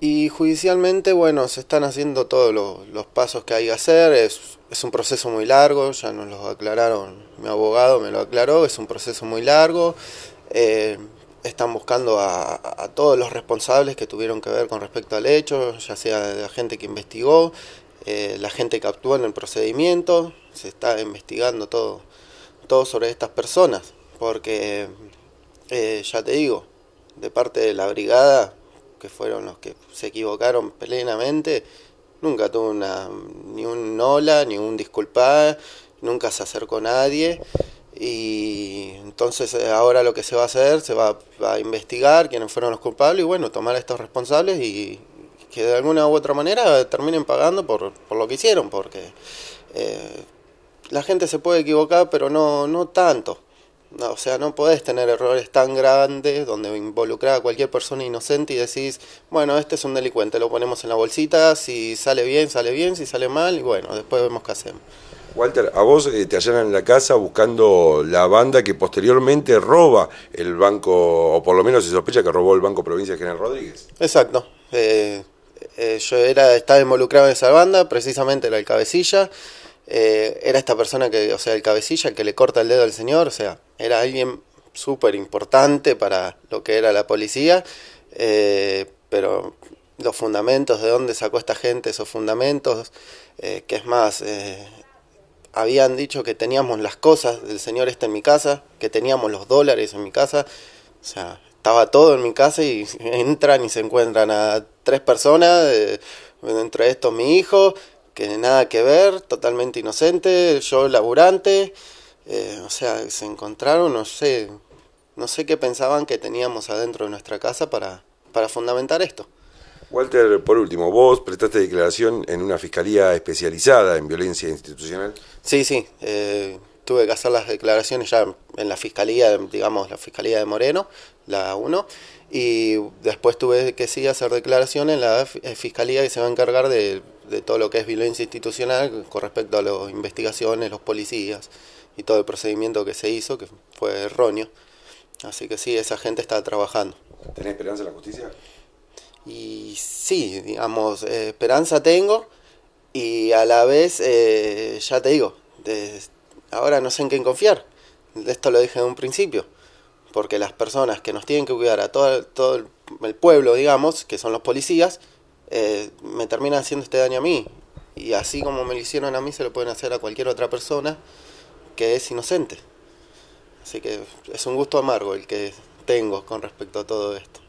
Y judicialmente, bueno, se están haciendo todos los, pasos que hay que hacer, es, un proceso muy largo, ya nos lo aclararon, mi abogado me lo aclaró, es un proceso muy largo, eh, están buscando a, todos los responsables que tuvieron que ver con respecto al hecho, ya sea de la gente que investigó, eh, la gente que actuó en el procedimiento, se está investigando todo, todo sobre estas personas, porque eh, ya te digo, de parte de la brigada que fueron los que se equivocaron plenamente, nunca tuvo ni un hola, ni un disculpar, nunca se acercó nadie. Y entonces eh, ahora lo que se va a hacer, se va, a investigar quiénes fueron los culpables y bueno, tomar a estos responsables y que de alguna u otra manera terminen pagando por, lo que hicieron, porque eh, la gente se puede equivocar, pero no tanto o sea, no podés tener errores tan grandes donde involucrar a cualquier persona inocente y decís, bueno, este es un delincuente, lo ponemos en la bolsita, si sale bien, sale bien, si sale mal, y bueno, después vemos qué hacemos. Walter, a vos eh, te hallan en la casa buscando la banda que posteriormente roba el banco, o por lo menos se sospecha que robó el Banco Provincia General Rodríguez. Exacto. Eh, eh, yo era, estaba involucrado en esa banda, precisamente era el cabecilla. Eh, era esta persona que, o sea, el cabecilla que le corta el dedo al señor, o sea, era alguien súper importante para lo que era la policía, eh, pero los fundamentos, de dónde sacó esta gente esos fundamentos, eh, que es más, habían dicho que teníamos las cosas del señor este en mi casa, que teníamos los dólares en mi casa, o sea, estaba todo en mi casa y entran y se encuentran a tres personas, entre estos mi hijo, que nada que ver, totalmente inocente, yo laburante, eh, o sea, se encontraron, no sé, no sé qué pensaban que teníamos adentro de nuestra casa para, para fundamentar esto. Walter, por último, vos prestaste declaración en una fiscalía especializada en violencia institucional. Sí, sí, eh, tuve que hacer las declaraciones ya en la fiscalía, digamos, la fiscalía de Moreno, la 1, y después tuve que sí hacer declaraciones en la fiscalía que se va a encargar de de todo lo que es violencia institucional con respecto a las investigaciones, los policías y todo el procedimiento que se hizo, que fue erróneo. Así que sí, esa gente está trabajando. ¿Tenés esperanza en la justicia? Y sí, digamos, eh, esperanza tengo y a la vez, eh, ya te digo, ahora no sé en quién confiar. Esto lo dije en un principio, porque las personas que nos tienen que cuidar a todo, todo el pueblo, digamos, que son los policías, eh, me termina haciendo este daño a mí. Y así como me lo hicieron a mí, se lo pueden hacer a cualquier otra persona que es inocente. Así que es un gusto amargo el que tengo con respecto a todo esto.